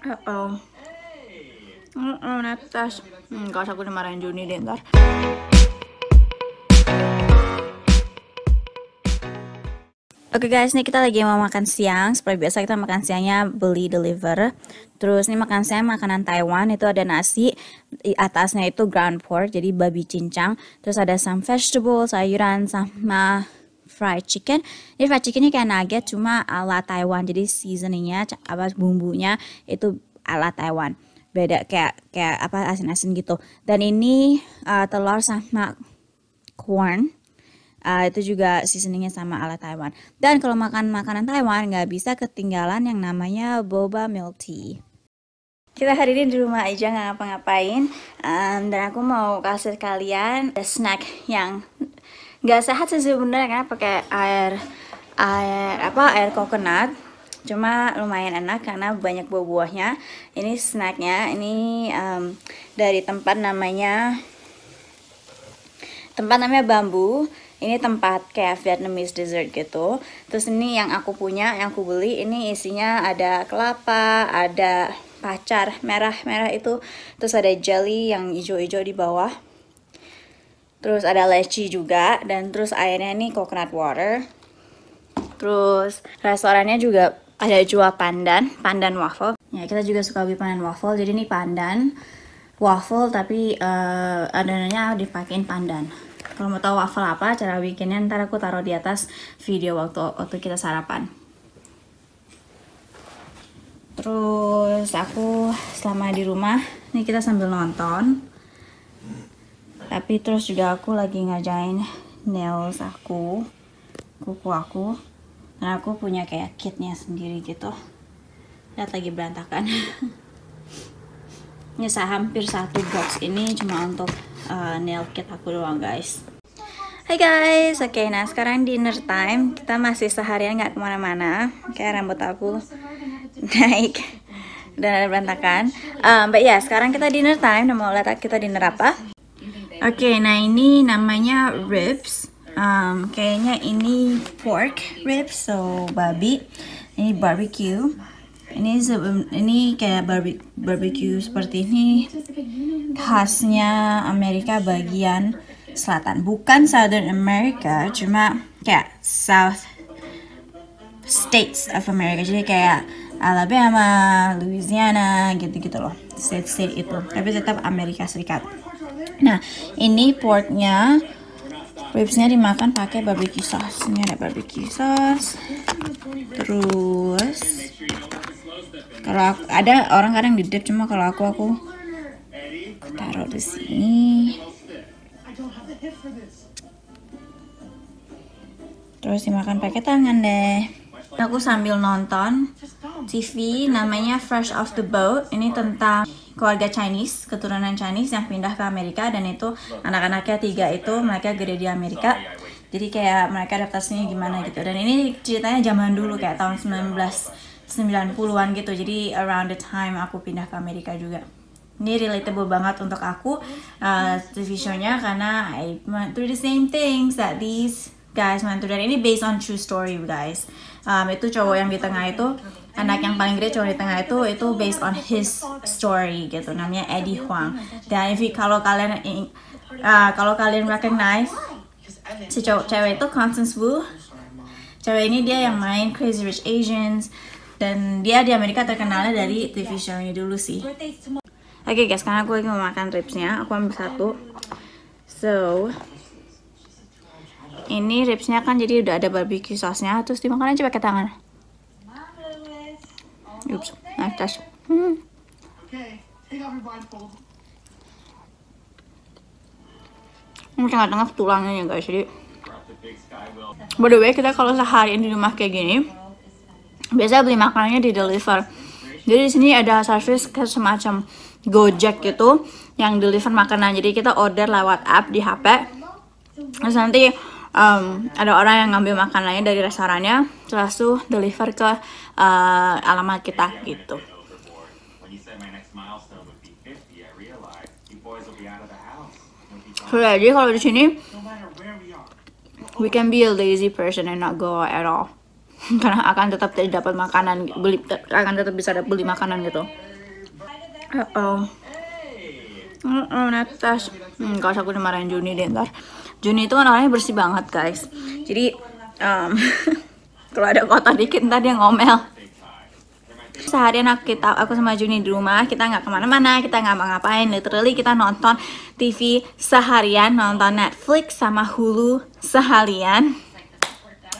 Uh oh. Uh oh, netes. Hmm, aku dimarahin Juni deh Oke okay guys, ini kita lagi mau makan siang. Seperti biasa kita makan siangnya beli deliver. Terus ini makan siang makanan Taiwan itu ada nasi, di atasnya itu ground pork, jadi babi cincang. Terus ada some vegetables sayuran sama fried chicken. Ini fried chickennya kayak nugget cuma ala Taiwan. Jadi seasoningnya apa bumbunya itu ala Taiwan. Beda kayak kayak apa asin-asin gitu. Dan ini uh, telur sama corn. Uh, itu juga seasoningnya sama ala Taiwan. Dan kalau makan makanan Taiwan nggak bisa ketinggalan yang namanya boba milk tea. Kita hari ini di rumah aja nggak ngapa-ngapain um, dan aku mau kasih kalian snack yang nggak sehat sih sebenarnya kan, pakai air air apa air coconut cuma lumayan enak karena banyak buah-buahnya ini snacknya ini um, dari tempat namanya tempat namanya bambu ini tempat kayak Vietnamese dessert gitu terus ini yang aku punya yang aku beli ini isinya ada kelapa ada pacar merah-merah itu terus ada jelly yang hijau-hijau di bawah terus ada leci juga dan terus airnya ini coconut water terus restorannya juga ada jual pandan pandan waffle ya kita juga suka beli pandan waffle jadi ini pandan waffle tapi uh, adonannya dipakein pandan kalau mau tahu waffle apa cara bikinnya ntar aku taruh di atas video waktu waktu kita sarapan terus aku selama di rumah ini kita sambil nonton tapi terus juga aku lagi ngajain nails aku kuku aku dan aku punya kayak kitnya sendiri gitu lihat lagi berantakan ini saya hampir satu box ini cuma untuk uh, nail kit aku doang guys Hai guys, oke okay, nah sekarang dinner time kita masih seharian nggak kemana-mana kayak rambut aku naik dan berantakan um, but ya yeah, sekarang kita dinner time dan nah, mau lihat kita dinner apa Oke, okay, nah ini namanya ribs. Um, kayaknya ini pork ribs, so babi. Ini barbecue. Ini ini kayak barbe barbecue seperti ini khasnya Amerika bagian selatan, bukan Southern America, cuma kayak South States of America. Jadi kayak Alabama, Louisiana, gitu-gitu loh, state-state itu. Tapi tetap Amerika Serikat. Nah, ini portnya Ribsnya dimakan pakai barbecue sauce. Ini ada barbecue sauce. Terus kalau aku, ada orang kadang di dip cuma kalau aku aku taruh di sini. Terus dimakan pakai tangan deh. Aku sambil nonton TV namanya Fresh Off the Boat. Ini tentang keluarga Chinese, keturunan Chinese yang pindah ke Amerika dan itu anak-anaknya tiga itu mereka gede di Amerika. Jadi kayak mereka adaptasinya gimana gitu. Dan ini ceritanya zaman dulu kayak tahun 1990-an gitu. Jadi around the time aku pindah ke Amerika juga. Ini relatable banget untuk aku uh, TV show-nya karena I went through the same things that these guys went through. Dan ini based on true story guys um, itu cowok yang di tengah itu anak yang paling gede cowok di tengah itu itu based on his story gitu namanya Eddie Huang dan if you, kalau kalian uh, kalau kalian recognize si cowok cewek itu Constance Wu cewek ini dia yang main Crazy Rich Asians dan dia di Amerika terkenalnya dari TV show-nya dulu sih Oke okay guys, karena aku lagi mau makan ribsnya, aku ambil satu. So, ini ribsnya kan jadi udah ada barbecue sausnya terus dimakan aja pakai tangan Oops, knife touch hmm. ini tengah-tengah tulangnya ya guys jadi by the way kita kalau sehari di rumah kayak gini biasa beli makanannya di deliver jadi di sini ada service ke semacam Gojek gitu yang deliver makanan jadi kita order lewat app di HP terus nanti um, ada orang yang ngambil makanannya dari restorannya langsung deliver ke uh, alamat kita gitu so, jadi kalau di sini we can be a lazy person and not go at all karena akan tetap dapat makanan beli akan tetap bisa dapat beli makanan gitu uh oh uh oh netes hmm, kalau aku dimarahin Juni deh ntar Juni itu kan orangnya bersih banget guys jadi um, kalau ada kota dikit ntar dia ngomel seharian aku kita aku sama Juni di rumah kita nggak kemana-mana kita nggak ngapain literally kita nonton TV seharian nonton Netflix sama Hulu seharian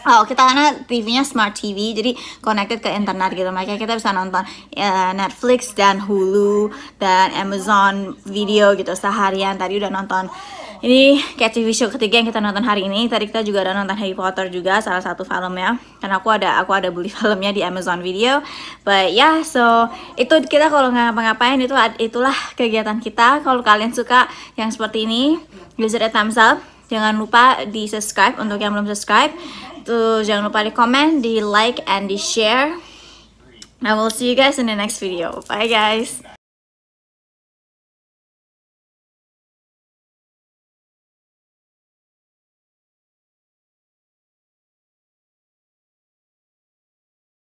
Oh, kita karena TV-nya smart TV, jadi connected ke internet gitu. Makanya kita bisa nonton uh, Netflix dan Hulu dan Amazon Video gitu seharian. Tadi udah nonton ini kayak TV show ketiga yang kita nonton hari ini. Tadi kita juga udah nonton Harry Potter juga salah satu filmnya. Karena aku ada aku ada beli filmnya di Amazon Video. But ya, yeah, so itu kita kalau nggak ngapain itu itulah kegiatan kita. Kalau kalian suka yang seperti ini, give it thumbs up. Jangan lupa di subscribe untuk yang belum subscribe Tuh, jangan lupa di komen, di like, and di share. I will see you guys in the next video. Bye guys!